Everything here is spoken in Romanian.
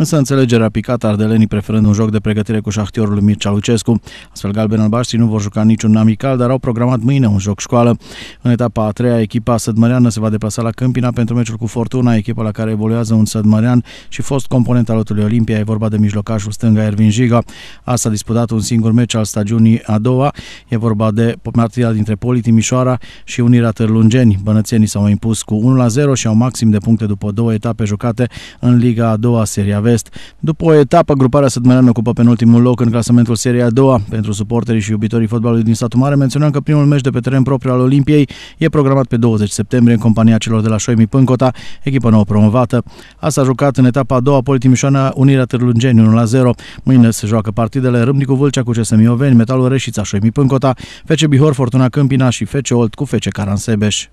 însă înțelegerea picată ardelenii preferând un joc de pregătire cu șahtiorul Mircea Lucescu. Astfel, galben albaștri nu vor juca niciun amical, dar au programat mâine un joc școală. În etapa a treia, echipa sădmăreană se va deplasa la Câmpina pentru meciul cu Fortuna, echipa la care evoluează un sădmărean și fost component al lotului Olimpia, e vorba de mijlocașul stânga Ervin Jiga. Asta a disputat un singur meci al stagiunii a doua, e vorba de partida dintre Poli Timișoara și Unirea Târlungeni. Bănățenii s-au impus cu 1 la 0 și au maxim de puncte după două etape jucate în Liga a doua Serie V. Vest. După o etapă, gruparea sătmăreană ocupă penultimul loc în clasamentul Serie a doua. Pentru suporterii și iubitorii fotbalului din satul mare, menționăm că primul meci de pe teren propriu al Olimpiei e programat pe 20 septembrie în compania celor de la Șoimi Pâncota, echipă nouă promovată. Asta a jucat în etapa a doua Politimișoana Unirea Târlungeni 1-0. Mâine se joacă partidele Râmnicu Vâlcea cu CSM Ioveni, Metalul Reșița Șoimi Pâncota, Fece Bihor Fortuna Câmpina și Fece Olt cu Fece Caransebeș.